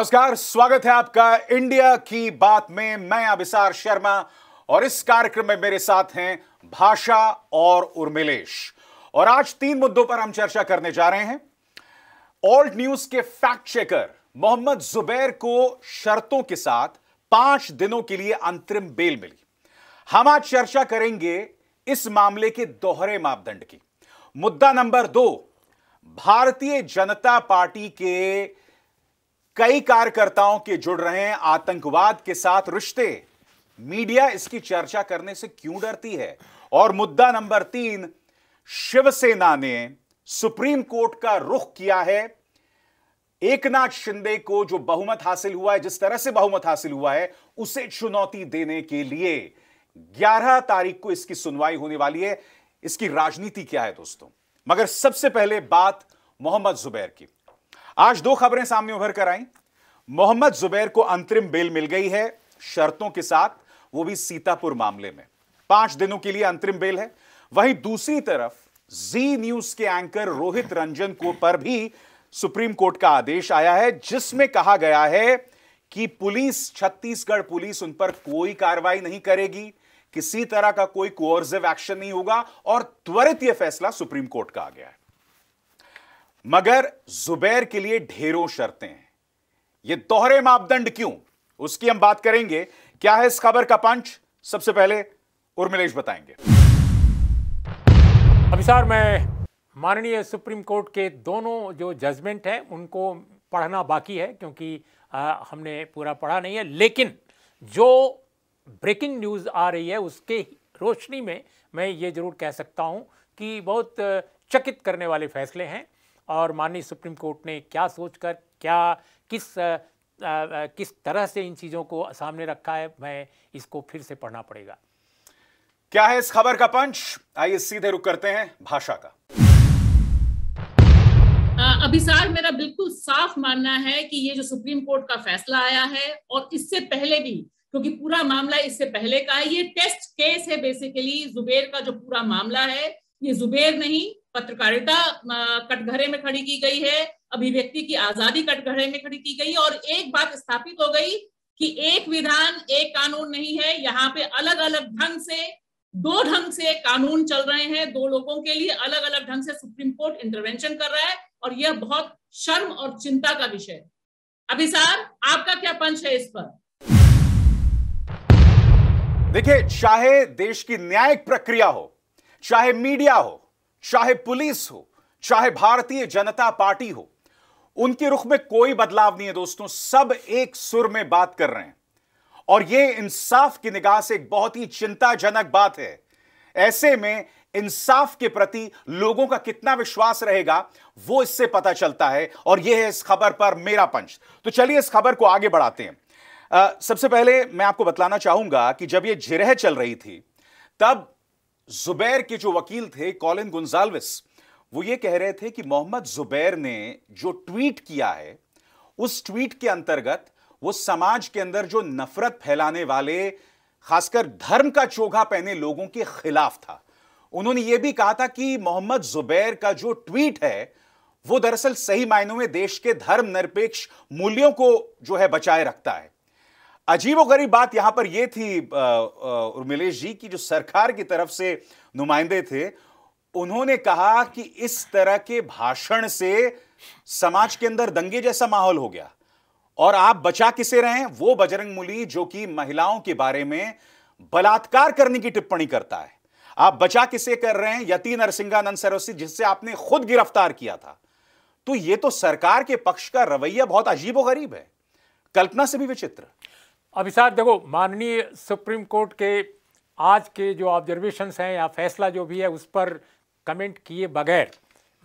नमस्कार स्वागत है आपका इंडिया की बात में मैं अभिसार शर्मा और इस कार्यक्रम में मेरे साथ हैं भाषा और उर्मिलेश और आज तीन मुद्दों पर हम चर्चा करने जा रहे हैं ओल्ड न्यूज के फैक्ट चेकर मोहम्मद जुबैर को शर्तों के साथ पांच दिनों के लिए अंतरिम बेल मिली हम आज चर्चा करेंगे इस मामले के दोहरे मापदंड की मुद्दा नंबर दो भारतीय जनता पार्टी के कई कार्यकर्ताओं के जुड़ रहे हैं आतंकवाद के साथ रिश्ते मीडिया इसकी चर्चा करने से क्यों डरती है और मुद्दा नंबर तीन शिवसेना ने सुप्रीम कोर्ट का रुख किया है एकनाथ शिंदे को जो बहुमत हासिल हुआ है जिस तरह से बहुमत हासिल हुआ है उसे चुनौती देने के लिए 11 तारीख को इसकी सुनवाई होने वाली है इसकी राजनीति क्या है दोस्तों मगर सबसे पहले बात मोहम्मद जुबैर की आज दो खबरें सामने उभर कर आई मोहम्मद जुबैर को अंतरिम बेल मिल गई है शर्तों के साथ वो भी सीतापुर मामले में पांच दिनों के लिए अंतरिम बेल है वहीं दूसरी तरफ जी न्यूज के एंकर रोहित रंजन को पर भी सुप्रीम कोर्ट का आदेश आया है जिसमें कहा गया है कि पुलिस छत्तीसगढ़ पुलिस उन पर कोई कार्रवाई नहीं करेगी किसी तरह का कोई कोर्जिव एक्शन नहीं होगा और त्वरित यह फैसला सुप्रीम कोर्ट का आ गया है मगर जुबैर के लिए ढेरों शर्तें हैं ये दोहरे मापदंड क्यों उसकी हम बात करेंगे क्या है इस खबर का पंच सबसे पहले उर्मिलेश बताएंगे अभिसार मैं माननीय सुप्रीम कोर्ट के दोनों जो जजमेंट हैं उनको पढ़ना बाकी है क्योंकि आ, हमने पूरा पढ़ा नहीं है लेकिन जो ब्रेकिंग न्यूज़ आ रही है उसके रोशनी में मैं ये ज़रूर कह सकता हूँ कि बहुत चकित करने वाले फैसले हैं और माननीय सुप्रीम कोर्ट ने क्या सोचकर क्या किस आ, आ, किस तरह से इन चीज़ों को सामने रखा है मैं इसको फिर से पढ़ना पड़ेगा क्या है इस खबर का पंच आइए सीधे रुक करते हैं भाषा का अभिसार मेरा बिल्कुल साफ मानना है कि ये जो सुप्रीम कोर्ट का फैसला आया है और इससे पहले भी क्योंकि पूरा मामला इससे पहले का है ये टेस्ट केस है बेसिकली जुबेर का जो पूरा मामला है ये जुबेर नहीं पत्रकारिता कटघरे में खड़ी की गई है अभिव्यक्ति की आजादी कटघरे में खड़ी की गई और एक बात स्थापित हो गई कि एक विधान एक कानून नहीं है यहाँ पे अलग अलग ढंग से दो ढंग से कानून चल रहे हैं दो लोगों के लिए अलग अलग ढंग से सुप्रीम कोर्ट इंटरवेंशन कर रहा है और यह बहुत शर्म और चिंता का विषय है अभिसार आपका क्या पंच है इस पर देखिए चाहे देश की न्यायिक प्रक्रिया हो चाहे मीडिया हो चाहे पुलिस हो चाहे भारतीय जनता पार्टी हो उनके रुख में कोई बदलाव नहीं है दोस्तों सब एक सुर में बात कर रहे हैं और यह इंसाफ की निगाह से एक बहुत ही चिंताजनक बात है ऐसे में इंसाफ के प्रति लोगों का कितना विश्वास रहेगा वो इससे पता चलता है और यह है इस खबर पर मेरा पंच तो चलिए इस खबर को आगे बढ़ाते हैं आ, सबसे पहले मैं आपको बतलाना चाहूंगा कि जब यह जिरह चल रही थी तब जुबैर के जो वकील थे कॉलिन गुंजालविस वो ये कह रहे थे कि मोहम्मद जुबैर ने जो ट्वीट किया है उस ट्वीट के अंतर्गत वो समाज के अंदर जो नफरत फैलाने वाले खासकर धर्म का चोगा पहने लोगों के खिलाफ था उन्होंने ये भी कहा था कि मोहम्मद जुबैर का जो ट्वीट है वो दरअसल सही मायनों में देश के धर्म निरपेक्ष मूल्यों को जो है बचाए रखता है गरीब बात यहां पर यह थी उर्मिलेश जी की जो सरकार की तरफ से नुमाइंदे थे उन्होंने कहा कि इस तरह के भाषण से समाज के अंदर दंगे जैसा माहौल हो गया और आप बचा किसे रहे वो बजरंग मुली जो कि महिलाओं के बारे में बलात्कार करने की टिप्पणी करता है आप बचा किसे कर रहे हैं यति नरसिंहानंद सरोसी जिससे आपने खुद गिरफ्तार किया था तो यह तो सरकार के पक्ष का रवैया बहुत गरीब है कल्पना से भी विचित्र अभी साहब देखो माननीय सुप्रीम कोर्ट के आज के जो ऑब्जर्वेशंस हैं या फैसला जो भी है उस पर कमेंट किए बगैर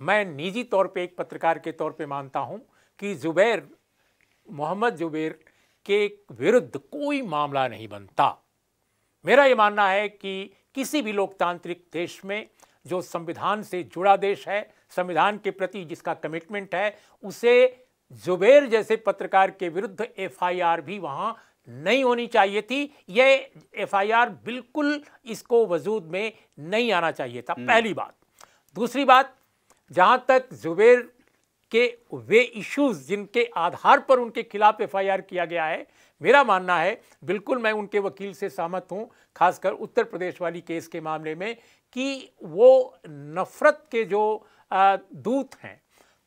मैं निजी तौर पे एक पत्रकार के तौर पे मानता हूँ कि जुबैर मोहम्मद जुबैर के विरुद्ध कोई मामला नहीं बनता मेरा ये मानना है कि किसी भी लोकतांत्रिक देश में जो संविधान से जुड़ा देश है संविधान के प्रति जिसका कमिटमेंट है उसे जुबैर जैसे पत्रकार के विरुद्ध एफआईआर भी वहाँ नहीं होनी चाहिए थी ये एफआईआर बिल्कुल इसको वजूद में नहीं आना चाहिए था हम्म। पहली बात दूसरी बात जहाँ तक जुबेर के वे इश्यूज जिनके आधार पर उनके खिलाफ एफआईआर किया गया है मेरा मानना है बिल्कुल मैं उनके वकील से सहमत हूँ खासकर उत्तर प्रदेश वाली केस के मामले में कि वो नफ़रत के जो दूत हैं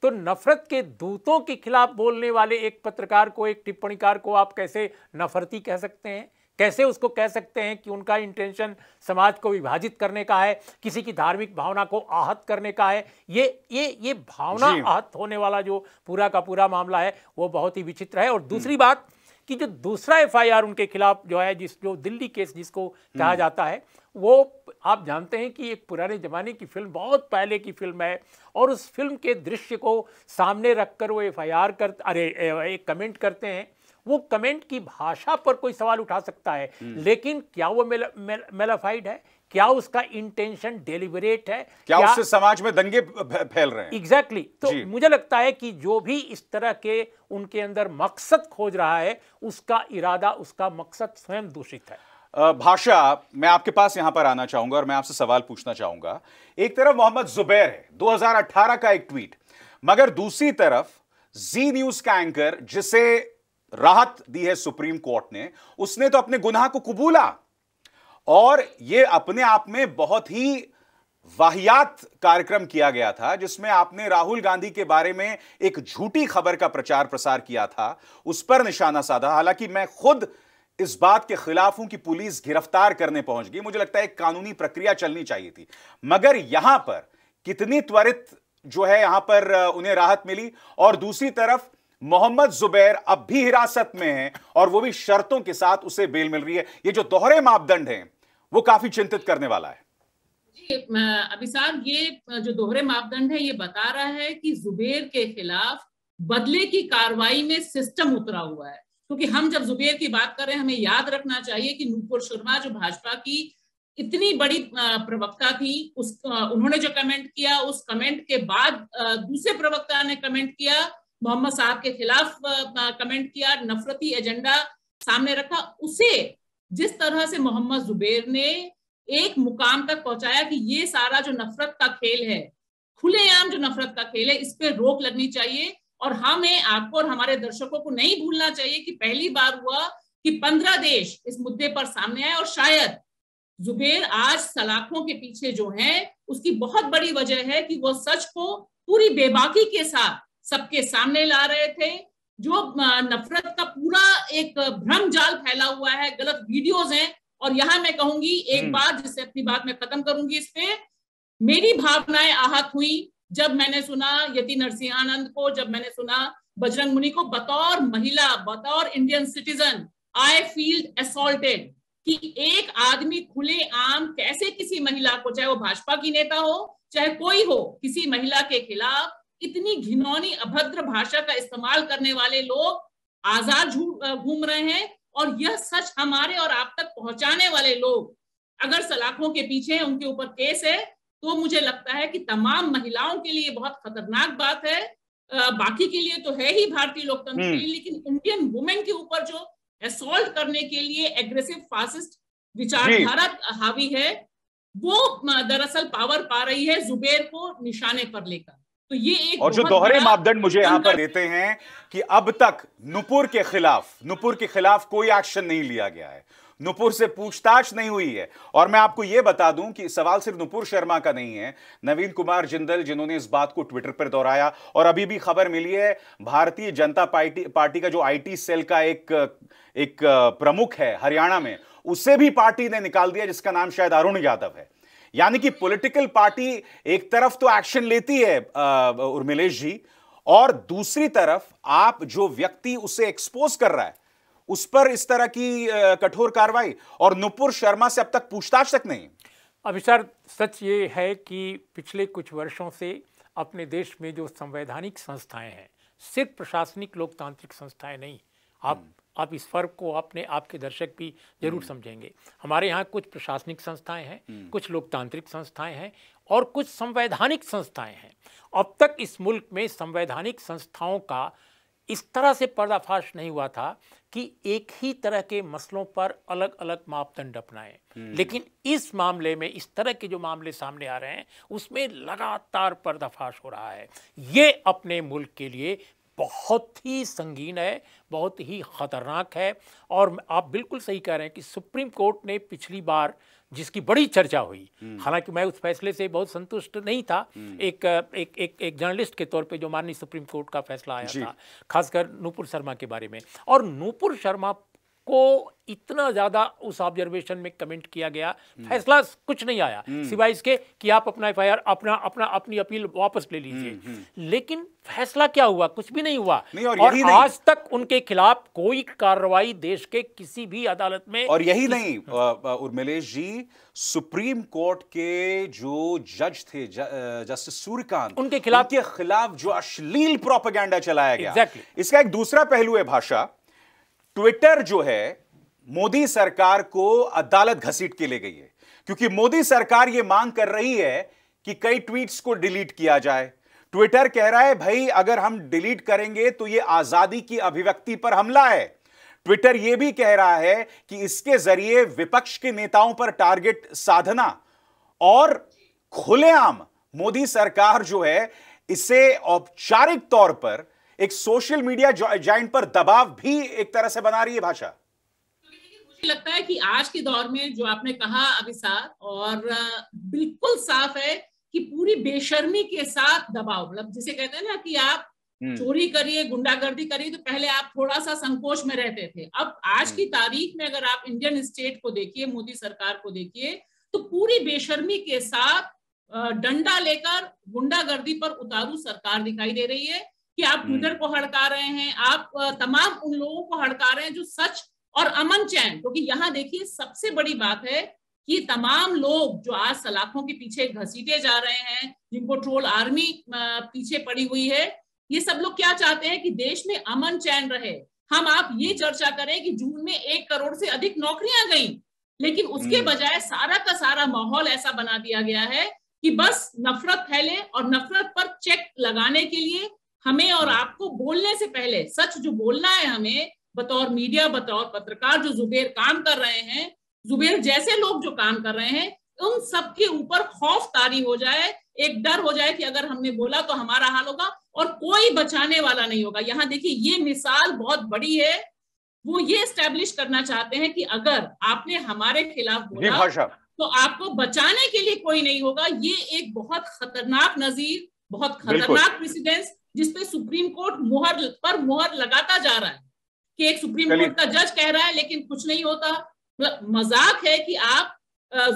तो नफरत के दूतों के खिलाफ बोलने वाले एक पत्रकार को एक टिप्पणीकार को आप कैसे नफरती कह सकते हैं कैसे उसको कह सकते हैं कि उनका इंटेंशन समाज को विभाजित करने का है किसी की धार्मिक भावना को आहत करने का है ये ये ये भावना आहत होने वाला जो पूरा का पूरा मामला है वो बहुत ही विचित्र है और दूसरी हम्म। बात कि जो दूसरा एफआईआर उनके खिलाफ जो है जिस जो दिल्ली केस जिसको कहा हम्म। जाता है वो आप जानते हैं कि एक पुराने ज़माने की फिल्म बहुत पहले की फिल्म है और उस फिल्म के दृश्य को सामने रखकर वो एफ कर अरे एक कमेंट करते हैं वो कमेंट की भाषा पर कोई सवाल उठा सकता है हम्म। लेकिन क्या वो मेला, मेल, मेलाफाइड है क्या उसका इंटेंशन डेलिबरेट है क्या, क्या उससे समाज में दंगे फैल रहे हैं एग्जैक्टली exactly. तो मुझे लगता है कि जो भी इस तरह के उनके अंदर मकसद खोज रहा है उसका इरादा उसका मकसद स्वयं दूषित है भाषा मैं आपके पास यहां पर आना चाहूंगा और मैं आपसे सवाल पूछना चाहूंगा एक तरफ मोहम्मद जुबैर है 2018 का एक ट्वीट मगर दूसरी तरफ जी न्यूज का एंकर जिसे राहत दी है सुप्रीम कोर्ट ने उसने तो अपने गुनाह को कबूला और यह अपने आप में बहुत ही वाहियात कार्यक्रम किया गया था जिसमें आपने राहुल गांधी के बारे में एक झूठी खबर का प्रचार प्रसार किया था उस पर निशाना साधा हालांकि मैं खुद इस बात के खिलाफ हूं कि पुलिस गिरफ्तार करने पहुंच गई मुझे लगता है कानूनी प्रक्रिया चलनी चाहिए थी मगर यहां पर कितनी त्वरित जो है यहां पर उन्हें राहत मिली और दूसरी तरफ मोहम्मद जुबैर अब भी हिरासत में है और वो भी शर्तों के साथ उसे बेल मिल रही है ये जो दोहरे मापदंड हैं वो काफी चिंतित करने वाला है अभी साहब ये जो दोहरे मापदंड है ये बता रहा है कि जुबेर के खिलाफ बदले की कार्रवाई में सिस्टम उतरा हुआ है क्योंकि हम जब जुबेर की बात कर रहे हैं हमें याद रखना चाहिए कि नूपुर शर्मा जो भाजपा की इतनी बड़ी प्रवक्ता थी उस उन्होंने जो कमेंट किया उस कमेंट के बाद दूसरे प्रवक्ता ने कमेंट किया मोहम्मद साहब के खिलाफ कमेंट किया नफरती एजेंडा सामने रखा उसे जिस तरह से मोहम्मद जुबेर ने एक मुकाम तक पहुंचाया कि ये सारा जो नफरत का खेल है खुलेआम जो नफरत का खेल है इस पर रोक लगनी चाहिए और हमें आपको और हमारे दर्शकों को नहीं भूलना चाहिए कि पहली बार हुआ कि पंद्रह देश इस मुद्दे पर सामने आए और शायद जुबेर आज सलाखों के पीछे जो है उसकी बहुत बड़ी वजह है कि वो सच को पूरी बेबाकी के साथ सबके सामने ला रहे थे जो नफरत का पूरा एक भ्रम जाल फैला हुआ है गलत वीडियोस हैं और यहां मैं कहूंगी एक हम्म। बात जिससे अपनी बात मैं खत्म करूंगी इस पे मेरी भावनाएं आहत हुई जब मैंने सुना यति नरसिंहानंद को जब मैंने सुना बजरंग मुनि को बतौर महिला बतौर Indian citizen I feel assaulted कि एक आदमी खुले आम कैसे किसी महिला को चाहे वो भाजपा की नेता हो चाहे कोई हो किसी महिला के खिलाफ इतनी घिनौनी अभद्र भाषा का इस्तेमाल करने वाले लोग आजाद घूम रहे हैं और यह सच हमारे और आप तक पहुंचाने वाले लोग अगर सलाखों के पीछे उनके ऊपर केस है तो मुझे लगता है कि तमाम महिलाओं के लिए बहुत खतरनाक बात है बाकी के लिए तो है ही भारतीय लोकतंत्र के हम्म। लिए लेकिन इंडियन वुमेन के ऊपर जो असोल्ट करने के लिए एग्रेसिव फासिस्ट विचारधारा हावी है वो दरअसल पावर पा रही है जुबेर को निशाने पर लेकर तो ये एक और जो दोहरे मापदंड मुझे यहां पर देते हैं कि अब तक नुपुर के खिलाफ नुपुर के खिलाफ कोई एक्शन नहीं लिया गया है नुपुर से पूछताछ नहीं हुई है और मैं आपको यह बता दूं कि सवाल सिर्फ नुपुर शर्मा का नहीं है नवीन कुमार जिंदल जिन्होंने इस बात को ट्विटर पर दोहराया और अभी भी खबर मिली है भारतीय जनता पार्टी पार्टी का जो आईटी सेल का एक एक प्रमुख है हरियाणा में उसे भी पार्टी ने निकाल दिया जिसका नाम शायद अरुण यादव है यानी कि पॉलिटिकल पार्टी एक तरफ तो एक्शन लेती है उर्मिलेश जी और दूसरी तरफ आप जो व्यक्ति उसे एक्सपोज कर रहा है उस पर इस तरह की कठोर कार्रवाई और नुपुर शर्मा से अब तक पूछताछ तक नहीं अभी सर सच ये है कि पिछले कुछ वर्षों से अपने देश में जो संवैधानिक संस्थाएं हैं सिर्फ प्रशासनिक लोकतांत्रिक संस्थाएं नहीं आप हम्म। आप इस फर्क को अपने आपके दर्शक भी जरूर हम्म। समझेंगे हमारे यहाँ कुछ प्रशासनिक संस्थाएं हैं हम्म। कुछ लोकतांत्रिक संस्थाएं हैं और कुछ संवैधानिक संस्थाएं हैं अब तक इस मुल्क में संवैधानिक संस्थाओं का इस तरह से पर्दाफाश नहीं हुआ था कि एक ही तरह के मसलों पर अलग अलग मापदंड अपनाए हम्म। लेकिन इस मामले में इस तरह के जो मामले सामने आ रहे हैं उसमें लगातार पर्दाफाश हो रहा है ये अपने मुल्क के लिए बहुत ही संगीन है बहुत ही ख़तरनाक है और आप बिल्कुल सही कह रहे हैं कि सुप्रीम कोर्ट ने पिछली बार जिसकी बड़ी चर्चा हुई हम्म। हालांकि मैं उस फैसले से बहुत संतुष्ट नहीं था हम्म। एक एक एक, एक जर्नलिस्ट के तौर पे जो माननीय सुप्रीम कोर्ट का फैसला आया था खासकर नूपुर शर्मा के बारे में और नूपुर शर्मा को इतना ज़्यादा उस ऑब्जर्वेशन में कमेंट किया गया हम्म। फैसला कुछ नहीं आया हम्म। सिवाय इसके कि आप अपना एफ अपना अपना अपनी अपील वापस ले लीजिए हम्म, लेकिन फैसला क्या हुआ कुछ भी नहीं हुआ नहीं और, और यही आज नहीं। तक उनके खिलाफ कोई कार्रवाई देश के किसी भी अदालत में और यही इस... नहीं उर्मिलेश जी सुप्रीम कोर्ट के जो जज थे जस्टिस सूर्यकांत उनके खिलाफ के खिलाफ जो अश्लील प्रोपेगेंडा चलाया गया इसका एक दूसरा पहलू है भाषा ट्विटर जो है मोदी सरकार को अदालत घसीट के ले गई है क्योंकि मोदी सरकार यह मांग कर रही है कि कई ट्वीट्स को डिलीट किया जाए ट्विटर कह रहा है भाई अगर हम डिलीट करेंगे तो यह आजादी की अभिव्यक्ति पर हमला है ट्विटर यह भी कह रहा है कि इसके जरिए विपक्ष के नेताओं पर टारगेट साधना और खुलेआम मोदी सरकार जो है इसे औपचारिक तौर पर एक सोशल मीडिया जॉइंट पर दबाव भी एक तरह से बना रही है भाषा लगता है कि आज के दौर में जो आपने कहा अभिसार और बिल्कुल साफ है कि पूरी बेशर्मी के साथ दबाव मतलब जिसे कहते हैं ना कि आप हम्म। चोरी करिए गुंडागर्दी करिए तो पहले आप थोड़ा सा संकोच में रहते थे अब आज की हम्म। तारीख में अगर आप इंडियन स्टेट को देखिए मोदी सरकार को देखिए तो पूरी बेशर्मी के साथ डंडा लेकर गुंडागर्दी पर उतारू सरकार दिखाई दे रही है कि आप ट्विटर हम्म। को हड़का रहे हैं आप तमाम उन लोगों को हड़का रहे हैं जो सच और अमन चैन क्योंकि तो यहाँ देखिए सबसे बड़ी बात है कि तमाम लोग जो आज सलाखों के पीछे घसीटे जा रहे हैं जिनको ट्रोल आर्मी पीछे पड़ी हुई है ये सब लोग क्या चाहते हैं कि देश में अमन चैन रहे हम आप ये हम्म। चर्चा करें कि जून में एक करोड़ से अधिक नौकरियां गई लेकिन उसके हम्म। बजाय सारा का सारा माहौल ऐसा बना दिया गया है कि बस नफरत फैले और नफरत पर चेक लगाने के लिए हमें और हाँ। आपको बोलने से पहले सच जो बोलना है हमें बतौर मीडिया बतौर पत्रकार जो जुबेर काम कर रहे हैं जुबेर जैसे लोग जो काम कर रहे हैं उन सब के ऊपर खौफ तारी हो जाए एक डर हो जाए कि अगर हमने बोला तो हमारा हाल होगा और कोई बचाने वाला नहीं होगा यहाँ देखिए ये मिसाल बहुत बड़ी है वो ये स्टैब्लिश करना चाहते हैं कि अगर आपने हमारे खिलाफ बोला तो आपको बचाने के लिए कोई नहीं होगा ये एक बहुत खतरनाक नजीर बहुत खतरनाक प्रेसिडेंस जिसपे सुप्रीम कोर्ट मोहर पर मोहर लगाता जा रहा है कि एक सुप्रीम कोर्ट का जज कह रहा है लेकिन कुछ नहीं होता मतलब मजाक है कि आप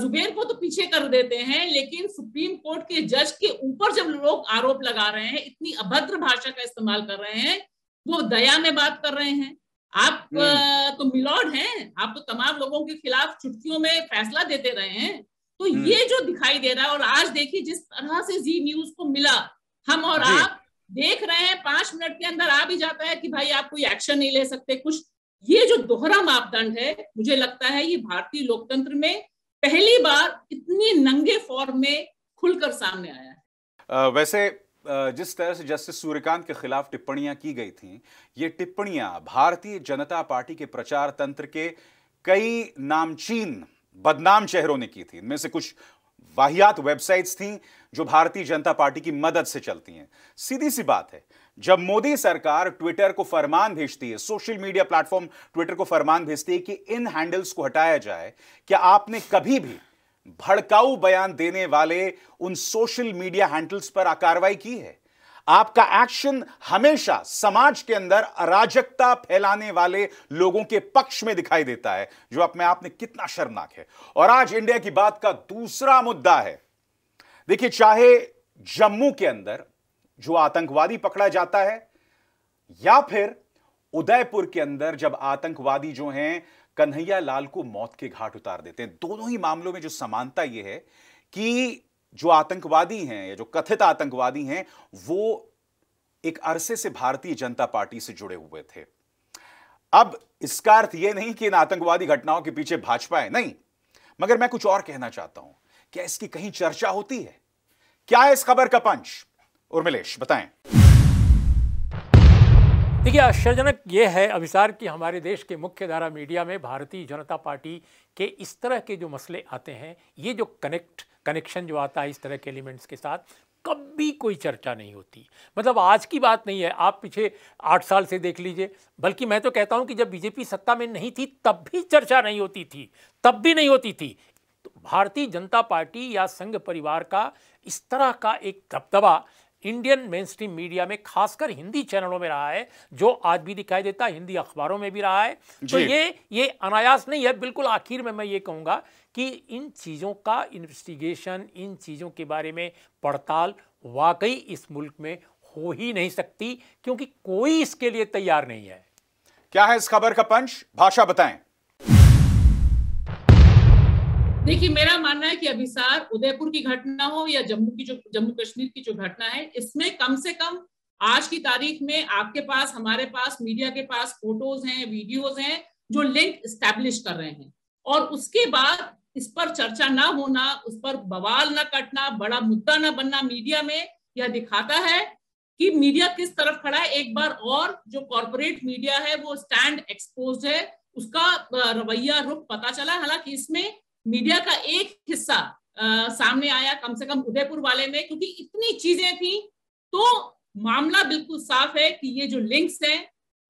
जुबेर को तो पीछे कर देते हैं लेकिन सुप्रीम कोर्ट के जज के ऊपर जब लोग आरोप लगा रहे हैं इतनी अभद्र भाषा का इस्तेमाल कर रहे हैं वो दया में बात कर रहे हैं आप हम्म। तो मिलोड हैं आप तो तमाम लोगों के खिलाफ चुटकियों में फैसला देते रहे हैं तो हम्म। ये जो दिखाई दे रहा है और आज देखिए जिस तरह से जी न्यूज को मिला हम और आप देख रहे हैं पांच मिनट के अंदर आ भी जाता है कि भाई आप कोई एक्शन नहीं ले सकते कुछ ये जो दोहरा मापदंड है मुझे लगता है ये भारतीय लोकतंत्र में पहली बार इतनी नंगे फॉर्म में खुलकर सामने आया है वैसे जिस तरह से जस्टिस सूर्यकांत के खिलाफ टिप्पणियां की गई थी ये टिप्पणियां भारतीय जनता पार्टी के प्रचार तंत्र के कई नामचीन बदनाम चेहरों ने की थी इनमें से कुछ वाहियात वेबसाइट्स थी जो भारतीय जनता पार्टी की मदद से चलती हैं सीधी सी बात है जब मोदी सरकार ट्विटर को फरमान भेजती है सोशल मीडिया प्लेटफॉर्म ट्विटर को फरमान भेजती है कि इन हैंडल्स को हटाया जाए क्या आपने कभी भी भड़काऊ बयान देने वाले उन सोशल मीडिया हैंडल्स पर कार्रवाई की है आपका एक्शन हमेशा समाज के अंदर अराजकता फैलाने वाले लोगों के पक्ष में दिखाई देता है जो अपने आप में कितना शर्मनाक है और आज इंडिया की बात का दूसरा मुद्दा है देखिए चाहे जम्मू के अंदर जो आतंकवादी पकड़ा जाता है या फिर उदयपुर के अंदर जब आतंकवादी जो हैं कन्हैया लाल को मौत के घाट उतार देते हैं दोनों ही मामलों में जो समानता यह है कि जो आतंकवादी हैं या जो कथित आतंकवादी हैं वो एक अरसे से भारतीय जनता पार्टी से जुड़े हुए थे अब इसका अर्थ यह नहीं कि इन आतंकवादी घटनाओं के पीछे भाजपा है नहीं मगर मैं कुछ और कहना चाहता हूं क्या इसकी कहीं चर्चा होती है क्या है इस खबर का पंच उर्मिलेश बताएं देखिए आश्चर्यजनक ये है अभिसार कि हमारे देश के मुख्य धारा मीडिया में भारतीय जनता पार्टी के इस तरह के जो मसले आते हैं ये जो कनेक्ट कनेक्शन जो आता है इस तरह के एलिमेंट्स के साथ कभी कोई चर्चा नहीं होती मतलब आज की बात नहीं है आप पीछे आठ साल से देख लीजिए बल्कि मैं तो कहता हूँ कि जब बीजेपी सत्ता में नहीं थी तब भी चर्चा नहीं होती थी तब भी नहीं होती थी तो भारतीय जनता पार्टी या संघ परिवार का इस तरह का एक दबदबा इंडियन मेन स्ट्रीम मीडिया में खासकर हिंदी चैनलों में रहा है जो आज भी दिखाई देता है हिंदी अखबारों में भी रहा है तो ये ये अनायास नहीं है बिल्कुल आखिर में मैं ये कहूँगा कि इन चीज़ों का इन्वेस्टिगेशन इन चीज़ों के बारे में पड़ताल वाकई इस मुल्क में हो ही नहीं सकती क्योंकि कोई इसके लिए तैयार नहीं है क्या है इस खबर का पंच भाषा बताएं देखिए मेरा मानना है कि अभिसार उदयपुर की घटना हो या जम्मू की जो जम्मू कश्मीर की जो घटना है इसमें कम से कम आज की तारीख में आपके पास हमारे पास मीडिया के पास फोटोज हैं वीडियोज हैं जो लिंक स्टैब्लिश कर रहे हैं और उसके बाद इस पर चर्चा ना होना उस पर बवाल ना कटना बड़ा मुद्दा ना बनना मीडिया में यह दिखाता है कि मीडिया किस तरफ खड़ा है एक बार और जो कॉरपोरेट मीडिया है वो स्टैंड एक्सपोज है उसका रवैया रुख पता चला हालांकि इसमें मीडिया का एक हिस्सा आ, सामने आया कम से कम उदयपुर वाले में क्योंकि इतनी चीजें थी तो मामला बिल्कुल साफ है कि ये जो लिंक्स हैं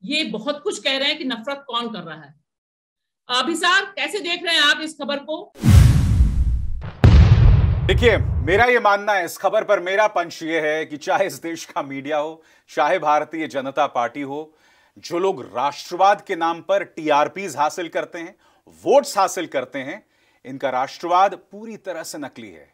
ये बहुत कुछ कह रहे हैं कि नफरत कौन कर रहा है अभिसार कैसे देख रहे हैं आप इस खबर को देखिए मेरा ये मानना है इस खबर पर मेरा पंच ये है कि चाहे इस देश का मीडिया हो चाहे भारतीय जनता पार्टी हो जो लोग राष्ट्रवाद के नाम पर टीआरपीज हासिल करते हैं वोट्स हासिल करते हैं इनका राष्ट्रवाद पूरी तरह से नकली है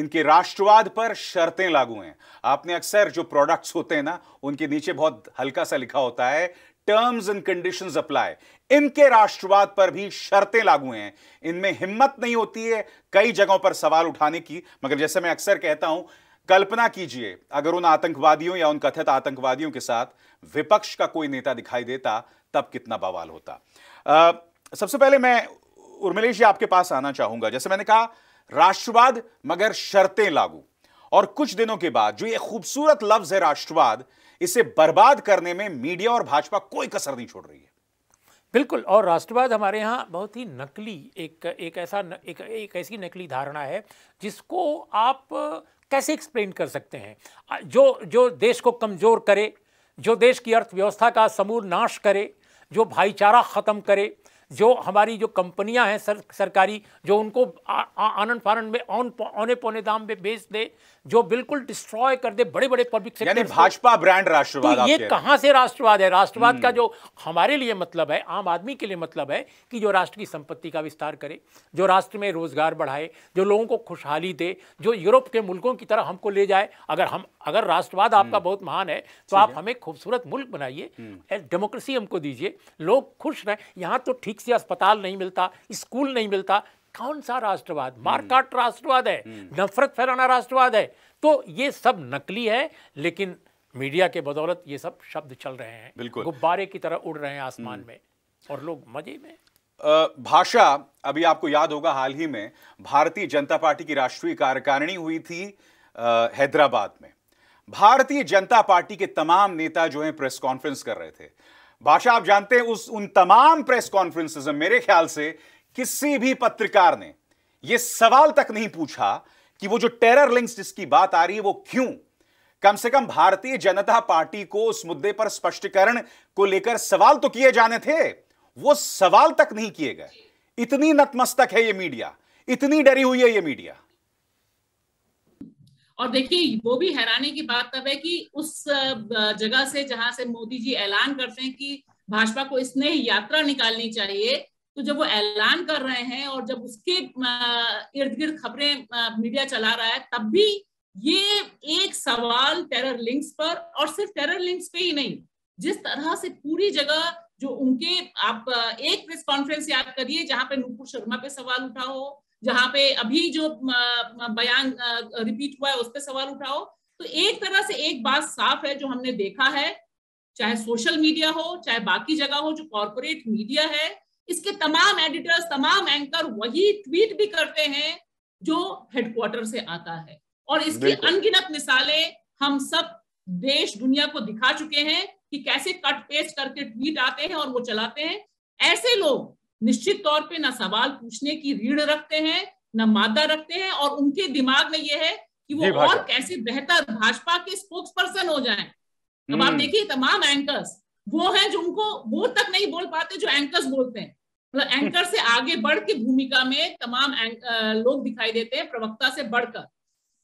इनके राष्ट्रवाद पर शर्तें लागू हैं आपने अक्सर जो प्रोडक्ट्स होते हैं ना उनके नीचे बहुत हल्का सा लिखा होता है टर्म्स एंड कंडीशन अप्लाई इनके राष्ट्रवाद पर भी शर्तें लागू हैं इनमें हिम्मत नहीं होती है कई जगहों पर सवाल उठाने की मगर जैसे मैं अक्सर कहता हूं कल्पना कीजिए अगर उन आतंकवादियों या उन कथित आतंकवादियों के साथ विपक्ष का कोई नेता दिखाई देता तब कितना बवाल होता आ, सबसे पहले मैं उर्मिलेश जी आपके पास आना चाहूंगा जैसे मैंने कहा राष्ट्रवाद मगर शर्तें लागू और कुछ दिनों के बाद जो ये खूबसूरत लफ्ज है राष्ट्रवाद इसे बर्बाद करने में मीडिया और भाजपा कोई कसर नहीं छोड़ रही है बिल्कुल और राष्ट्रवाद हमारे यहाँ बहुत ही नकली एक एक ऐसा न, एक एक ऐसी नकली धारणा है जिसको आप कैसे एक्सप्लेन कर सकते हैं जो जो देश को कमज़ोर करे जो देश की अर्थव्यवस्था का समूल नाश करे जो भाईचारा ख़त्म करे जो हमारी जो कंपनियां हैं सर सरकारी जो उनको आनंद फानंद में ऑन औने पौने दाम में बेच दे जो बिल्कुल डिस्ट्रॉय कर दे बड़े बड़े पब्लिक सेक्टर यानी भाजपा ब्रांड राष्ट्रवाद तो ये कहाँ से राष्ट्रवाद है राष्ट्रवाद हम्म। का जो हमारे लिए मतलब है आम आदमी के लिए मतलब है कि जो राष्ट्र की संपत्ति का विस्तार करे जो राष्ट्र में रोजगार बढ़ाए जो लोगों को खुशहाली दे जो यूरोप के मुल्कों की तरह हमको ले जाए अगर हम अगर राष्ट्रवाद आपका हम्म। बहुत महान है तो आप हमें खूबसूरत मुल्क बनाइए डेमोक्रेसी हम्म। हमको दीजिए लोग खुश रहें यहाँ तो ठीक से अस्पताल नहीं मिलता स्कूल नहीं मिलता कौन सा राष्ट्रवाद हम्म। मारकाट राष्ट्रवाद है हम्म। नफरत फैलाना राष्ट्रवाद है तो ये सब नकली है लेकिन मीडिया के बदौलत ये सब शब्द चल रहे हैं बिल्कुल गुब्बारे की तरह उड़ रहे हैं आसमान हम्म। में और लोग मजे में भाषा अभी आपको याद होगा हाल ही में भारतीय जनता पार्टी की राष्ट्रीय कार्यकारिणी हुई थी हैदराबाद में भारतीय जनता पार्टी के तमाम नेता जो हैं प्रेस कॉन्फ्रेंस कर रहे थे भाषा आप जानते हैं उस उन तमाम प्रेस कॉन्फ्रेंसिस में मेरे ख्याल से किसी भी पत्रकार ने यह सवाल तक नहीं पूछा कि वो जो टेरर लिंक्स जिसकी बात आ रही है वो क्यों कम से कम भारतीय जनता पार्टी को उस मुद्दे पर स्पष्टीकरण को लेकर सवाल तो किए जाने थे वो सवाल तक नहीं किए गए इतनी नतमस्तक है ये मीडिया इतनी डरी हुई है ये मीडिया और देखिए वो भी हैरानी की बात तब है कि उस जगह से जहां से मोदी जी ऐलान करते हैं कि भाजपा को इसने यात्रा निकालनी चाहिए तो जब वो ऐलान कर रहे हैं और जब उसके इर्द गिर्द खबरें मीडिया चला रहा है तब भी ये एक सवाल टेरर लिंक्स पर और सिर्फ टेरर लिंक्स पे ही नहीं जिस तरह से पूरी जगह जो उनके आप एक प्रेस कॉन्फ्रेंस याद करिए जहां पे नूपुर शर्मा पे सवाल उठा हो जहां पे अभी जो बयान रिपीट हुआ है उस पर सवाल उठाओ तो एक तरह से एक बात साफ है जो हमने देखा है चाहे सोशल मीडिया हो चाहे बाकी जगह हो जो कॉरपोरेट मीडिया है इसके तमाम एडिटर्स तमाम एंकर वही ट्वीट भी करते हैं जो हेडक्वार्टर से आता है और इसकी अनगिनत मिसालें हम सब देश दुनिया को दिखा चुके हैं कि कैसे कट पेस्ट करके ट्वीट आते हैं और वो चलाते हैं ऐसे लोग निश्चित तौर पे ना सवाल पूछने की रीढ़ रखते हैं ना मादा रखते हैं और उनके दिमाग में ये है कि वो और कैसे बेहतर भाजपा के स्पोक्स पर्सन हो जाए अब आप हम्म। देखिए तमाम एंकर्स वो है जो उनको वो तक नहीं बोल पाते जो एंकर्स बोलते हैं मतलब एंकर से आगे बढ़ के भूमिका में तमाम लोग दिखाई देते हैं प्रवक्ता से बढ़कर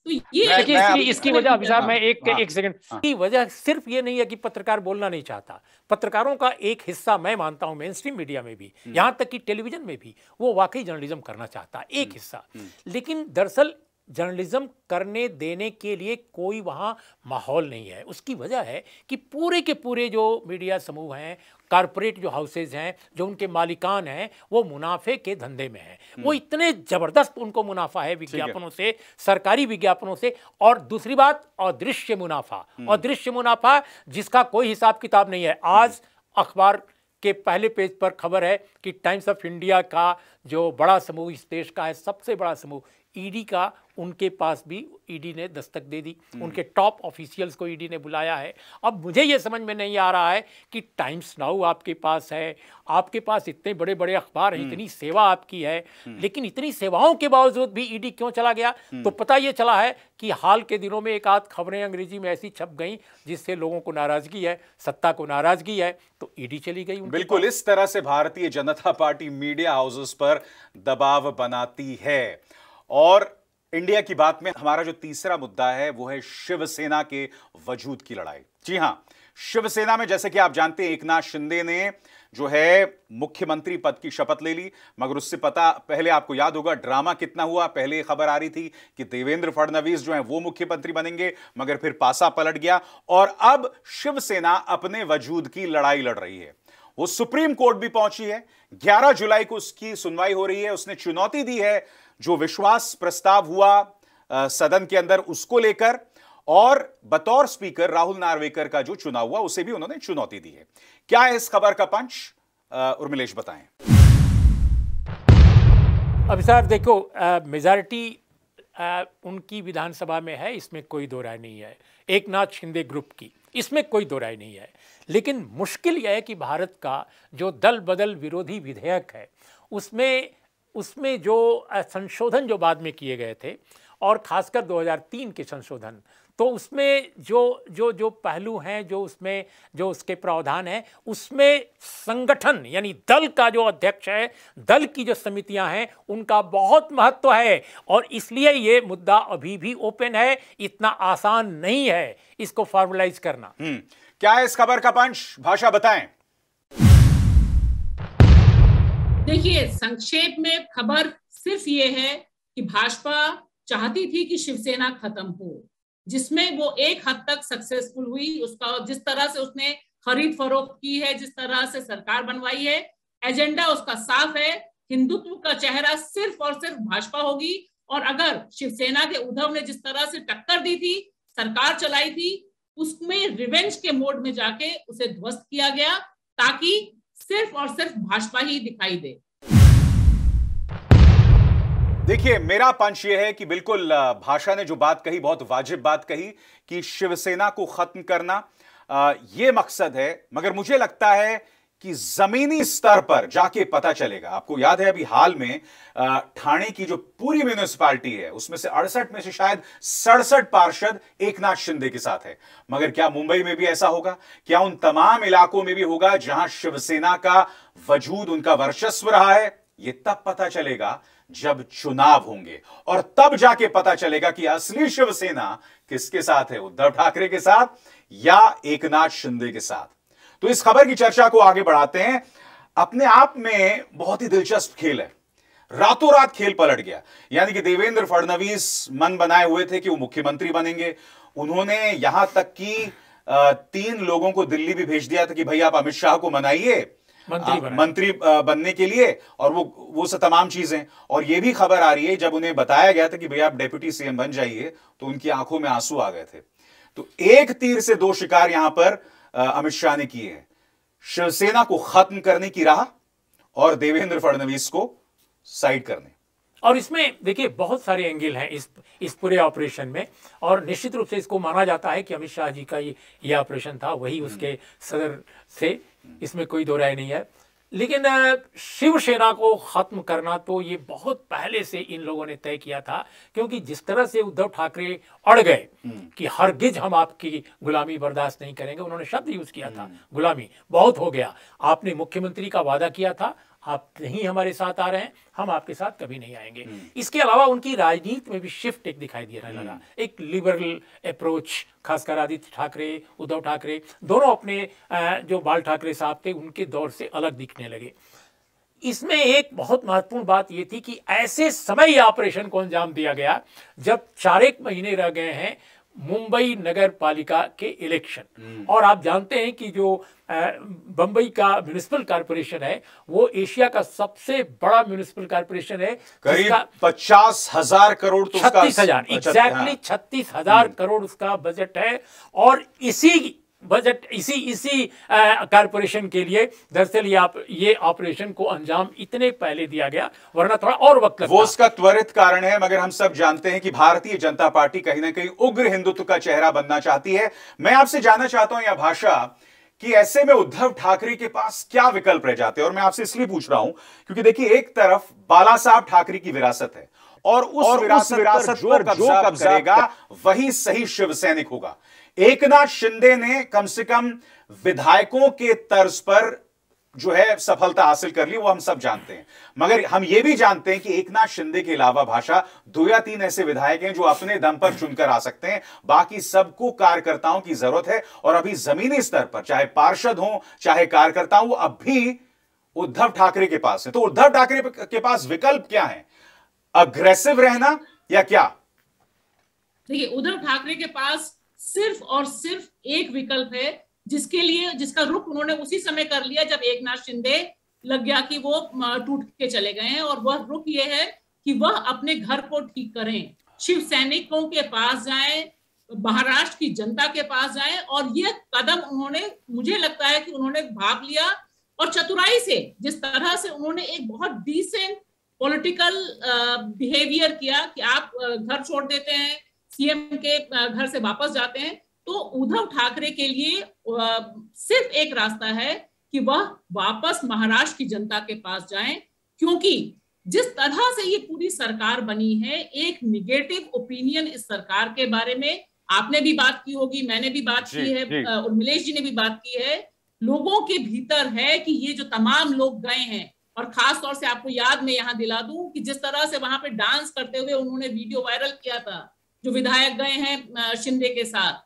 तो ये मैं, इसकी, मैं, इसकी वजह अभी साहब हाँ, मैं एक हाँ। एक हाँ। सेकंड की वजह सिर्फ ये नहीं है कि पत्रकार बोलना नहीं चाहता पत्रकारों का एक हिस्सा मैं मानता हूं मेनस्ट्रीम मीडिया में भी हम्म। यहां तक कि टेलीविजन में भी वो वाकई जर्नलिज्म करना चाहता एक हम्म। हिस्सा हम्म। लेकिन दरअसल जर्नलिज्म करने देने के लिए कोई वहाँ माहौल नहीं है उसकी वजह है कि पूरे के पूरे जो मीडिया समूह हैं कारपोरेट जो हाउसेज हैं जो उनके मालिकान हैं वो मुनाफे के धंधे में हैं हम्म। वो इतने ज़बरदस्त उनको मुनाफा है विज्ञापनों से सरकारी विज्ञापनों से और दूसरी बात अदृश्य मुनाफा हम्म। अदृश्य मुनाफा जिसका कोई हिसाब किताब नहीं है हम्म। आज अखबार के पहले पेज पर खबर है कि टाइम्स ऑफ इंडिया का जो बड़ा समूह इस देश का है सबसे बड़ा समूह ईडी का उनके पास भी ईडी e ने दस्तक दे दी हम्म। उनके टॉप ऑफिशियल्स को ईडी e ने बुलाया है अब मुझे ये समझ में नहीं आ रहा है कि टाइम्स नाउ आपके पास है आपके पास इतने बड़े बड़े अखबार हैं हम्म। इतनी सेवा आपकी है हम्म। लेकिन इतनी सेवाओं के बावजूद भी ईडी e क्यों चला गया तो पता ये चला है कि हाल के दिनों में एक आध खबरें अंग्रेजी में ऐसी छप गई जिससे लोगों को नाराजगी है सत्ता को नाराजगी है तो ईडी चली गई बिल्कुल इस तरह से भारतीय जनता पार्टी मीडिया हाउसेस पर दबाव बनाती है और इंडिया की बात में हमारा जो तीसरा मुद्दा है वो है शिवसेना के वजूद की लड़ाई जी हां शिवसेना में जैसे कि आप जानते हैं एक नाथ शिंदे ने जो है मुख्यमंत्री पद की शपथ ले ली मगर उससे पता पहले आपको याद होगा ड्रामा कितना हुआ पहले खबर आ रही थी कि देवेंद्र फडणवीस जो है वो मुख्यमंत्री बनेंगे मगर फिर पासा पलट गया और अब शिवसेना अपने वजूद की लड़ाई लड़ रही है वो सुप्रीम कोर्ट भी पहुंची है 11 जुलाई को उसकी सुनवाई हो रही है उसने चुनौती दी है जो विश्वास प्रस्ताव हुआ सदन के अंदर उसको लेकर और बतौर स्पीकर राहुल नार्वेकर का जो चुनाव हुआ उसे भी उन्होंने चुनौती दी है क्या है इस खबर का पंच उर्मिलेश बताएं अभी साहब देखो मेजॉरिटी उनकी विधानसभा में है इसमें कोई दो राय नहीं है एक नाथ शिंदे ग्रुप की इसमें कोई दो राय नहीं है लेकिन मुश्किल यह है कि भारत का जो दल बदल विरोधी विधेयक है उसमें उसमें जो संशोधन जो बाद में किए गए थे और खासकर 2003 के संशोधन तो उसमें जो जो जो पहलू हैं जो उसमें जो उसके प्रावधान हैं उसमें संगठन यानी दल का जो अध्यक्ष है दल की जो समितियां हैं उनका बहुत महत्व है और इसलिए ये मुद्दा अभी भी ओपन है इतना आसान नहीं है इसको फॉर्मलाइज करना हम्म, क्या है इस खबर का पंच भाषा बताएं देखिए संक्षेप में खबर सिर्फ ये है कि भाजपा चाहती थी कि शिवसेना खत्म हो जिसमें वो एक हद तक सक्सेसफुल हुई उसका जिस तरह से उसने खरीद फरोख्त की है जिस तरह से सरकार बनवाई है एजेंडा उसका साफ है हिंदुत्व का चेहरा सिर्फ और सिर्फ भाजपा होगी और अगर शिवसेना के उद्धव ने जिस तरह से टक्कर दी थी सरकार चलाई थी उसमें रिवेंज के मोड में जाके उसे ध्वस्त किया गया ताकि सिर्फ और सिर्फ भाजपा ही दिखाई दे देखिए मेरा पंच यह है कि बिल्कुल भाषा ने जो बात कही बहुत वाजिब बात कही कि शिवसेना को खत्म करना ये मकसद है मगर मुझे लगता है कि जमीनी स्तर पर जाके पता चलेगा आपको याद है अभी हाल में ठाणे की जो पूरी म्यूनिसिपालिटी है उसमें से अड़सठ में से शायद सड़सठ पार्षद एक नाथ शिंदे के साथ है मगर क्या मुंबई में भी ऐसा होगा क्या उन तमाम इलाकों में भी होगा जहां शिवसेना का वजूद उनका वर्चस्व रहा है यह तब पता चलेगा जब चुनाव होंगे और तब जाके पता चलेगा कि असली शिवसेना किसके साथ है उद्धव ठाकरे के साथ या एकनाथ शिंदे के साथ तो इस खबर की चर्चा को आगे बढ़ाते हैं अपने आप में बहुत ही दिलचस्प खेल है रातों रात खेल पलट गया यानी कि देवेंद्र फडणवीस मन बनाए हुए थे कि वो मुख्यमंत्री बनेंगे उन्होंने यहां तक कि तीन लोगों को दिल्ली भी भेज दिया था कि भाई आप अमित शाह को मनाइए मंत्री, मंत्री बनने के लिए और वो वो सब तमाम चीजें और ये भी खबर आ रही है जब उन्हें बताया गया था कि भाई आप डेप्यूटी सीएम बन जाइए तो उनकी आंखों में आंसू आ गए थे तो एक तीर से दो शिकार यहां पर अमित शाह ने किए हैं शिवसेना को खत्म करने की राह और देवेंद्र फडणवीस को साइड करने और इसमें देखिए बहुत सारे एंगल हैं इस इस पूरे ऑपरेशन में और निश्चित रूप से इसको माना जाता है कि अमित शाह जी का ये ये ऑपरेशन था वही उसके सदर से इसमें कोई दो राय नहीं है लेकिन शिवसेना को ख़त्म करना तो ये बहुत पहले से इन लोगों ने तय किया था क्योंकि जिस तरह से उद्धव ठाकरे अड़ गए हम्म। कि हर गिज हम आपकी गुलामी बर्दाश्त नहीं करेंगे उन्होंने शब्द यूज़ किया था हम्म। गुलामी बहुत हो गया आपने मुख्यमंत्री का वादा किया था आप नहीं हमारे साथ आ रहे हैं हम आपके साथ कभी नहीं आएंगे हम्म। इसके अलावा उनकी राजनीति में भी शिफ्ट एक दिखाई दिया लगा हम्म। एक लिबरल अप्रोच खासकर आदित्य ठाकरे उद्धव ठाकरे दोनों अपने जो बाल ठाकरे साहब थे उनके दौर से अलग दिखने लगे इसमें एक बहुत महत्वपूर्ण बात यह थी कि ऐसे समय ऑपरेशन को अंजाम दिया गया जब चार एक महीने रह गए हैं मुंबई नगर पालिका के इलेक्शन हम्म। और आप जानते हैं कि जो बंबई का म्यूनिसिपल कारपोरेशन है वो एशिया का सबसे बड़ा म्यूनिसिपल कारपोरेशन है करीब पचास हजार करोड़ तो छत्तीस हजार एग्जैक्टली अच्छा, हाँ। छत्तीस हजार हम्म। करोड़ उसका बजट है और इसी बजट इसी इसी कॉरपोरेशन के लिए दरअसल ये आप ये ऑपरेशन को अंजाम इतने पहले दिया गया वरना थोड़ा और वक्त वो उसका त्वरित कारण है मगर हम सब जानते हैं कि भारतीय जनता पार्टी कहीं ना कहीं उग्र हिंदुत्व का चेहरा बनना चाहती है मैं आपसे जानना चाहता हूं यह भाषा कि ऐसे में उद्धव ठाकरे के पास क्या विकल्प रह जाते हैं और मैं आपसे इसलिए पूछ रहा हूं क्योंकि देखिए एक तरफ बाला साहब ठाकरे की विरासत है और उस और विरासत, विरासत पर जो कब्जा करेगा वही सही शिव सैनिक होगा एक नाथ शिंदे ने कम से कम विधायकों के तर्ज पर जो है सफलता हासिल कर ली वो हम सब जानते हैं मगर हम ये भी जानते हैं कि एक नाथ शिंदे के अलावा भाषा दो या तीन ऐसे विधायक हैं जो अपने दम पर चुनकर आ सकते हैं बाकी सबको कार्यकर्ताओं की जरूरत है और अभी जमीनी स्तर पर चाहे पार्षद हो चाहे कार्यकर्ता हो अब भी उद्धव ठाकरे के पास है तो उद्धव ठाकरे के पास विकल्प क्या है अग्रेसिव रहना या क्या देखिए उद्धव ठाकरे के पास सिर्फ और सिर्फ एक विकल्प है जिसके लिए जिसका रुख उन्होंने उसी समय कर लिया जब एक नाथ शिंदे लग गया कि वो टूट के चले गए हैं और वह रुख ये है कि वह अपने घर को ठीक करें शिव सैनिकों के पास जाए महाराष्ट्र की जनता के पास जाए और यह कदम उन्होंने मुझे लगता है कि उन्होंने भाग लिया और चतुराई से जिस तरह से उन्होंने एक बहुत डिसेंट पॉलिटिकल बिहेवियर किया कि आप घर छोड़ देते हैं सीएम के घर से वापस जाते हैं तो उद्धव ठाकरे के लिए सिर्फ एक रास्ता है कि वह वापस महाराष्ट्र की जनता के पास जाएं क्योंकि जिस तरह से ये पूरी सरकार बनी है एक निगेटिव ओपिनियन इस सरकार के बारे में आपने भी बात की होगी मैंने भी बात की है और मिलेश जी ने भी बात की है लोगों के भीतर है कि ये जो तमाम लोग गए हैं और खास तौर से आपको याद मैं यहाँ दिला दूं कि जिस तरह से वहां पे डांस करते हुए उन्होंने वीडियो वायरल किया था जो विधायक गए हैं शिंदे के साथ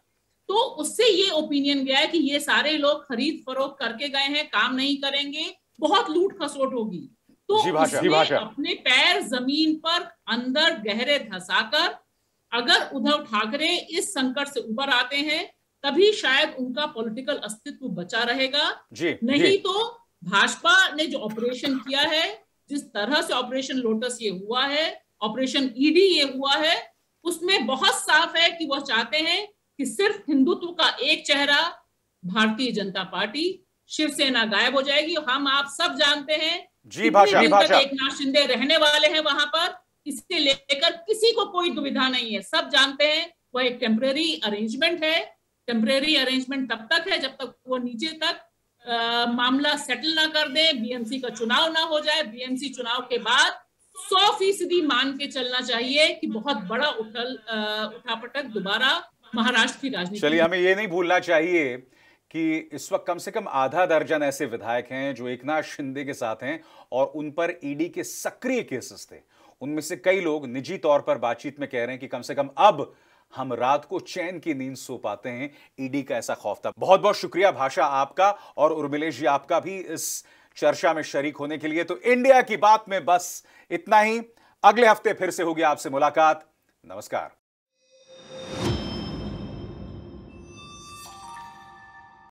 तो उससे ये ओपिनियन गया है कि ये सारे लोग खरीद फरोख करके गए हैं काम नहीं करेंगे बहुत लूट खसोट होगी तो जी भाशा, जी भाशा। अपने पैर जमीन पर अंदर गहरे धसाकर अगर उद्धव ठाकरे इस संकट से उबर आते हैं तभी शायद उनका पॉलिटिकल अस्तित्व बचा रहेगा जी, नहीं जी। तो भाजपा ने जो ऑपरेशन किया है जिस तरह से ऑपरेशन लोटस ये हुआ है ऑपरेशन ईडी e ये हुआ है उसमें बहुत साफ है कि वह चाहते हैं कि सिर्फ हिंदुत्व का एक चेहरा भारतीय जनता पार्टी शिवसेना गायब हो जाएगी हम आप सब जानते हैं जी भाषा एक नाथ शिंदे रहने वाले हैं वहां पर इसके लेकर किसी को कोई दुविधा नहीं है सब जानते हैं वह एक टेम्परेरी अरेंजमेंट है टेम्परेरी अरेंजमेंट तब तक है जब तक वो नीचे तक आ, मामला सेटल ना कर दे बीएमसी का चुनाव ना हो जाए बीएमसी चुनाव के बाद सौ फीसदी मान के चलना चाहिए कि बहुत बड़ा उठल उठापटक दोबारा महाराष्ट्र की राजनीति चलिए हमें ये नहीं भूलना चाहिए कि इस वक्त कम से कम आधा दर्जन ऐसे विधायक हैं जो एक नाथ शिंदे के साथ हैं और उन पर ईडी के सक्रिय केसेस थे उनमें से कई लोग निजी तौर पर बातचीत में कह रहे हैं कि कम से कम अब हम रात को चैन की नींद सो पाते हैं ईडी का ऐसा खौफ था बहुत बहुत शुक्रिया भाषा आपका और उर्मिलेश जी आपका भी इस चर्चा में शरीक होने के लिए तो इंडिया की बात में बस इतना ही अगले हफ्ते फिर से होगी आपसे मुलाकात नमस्कार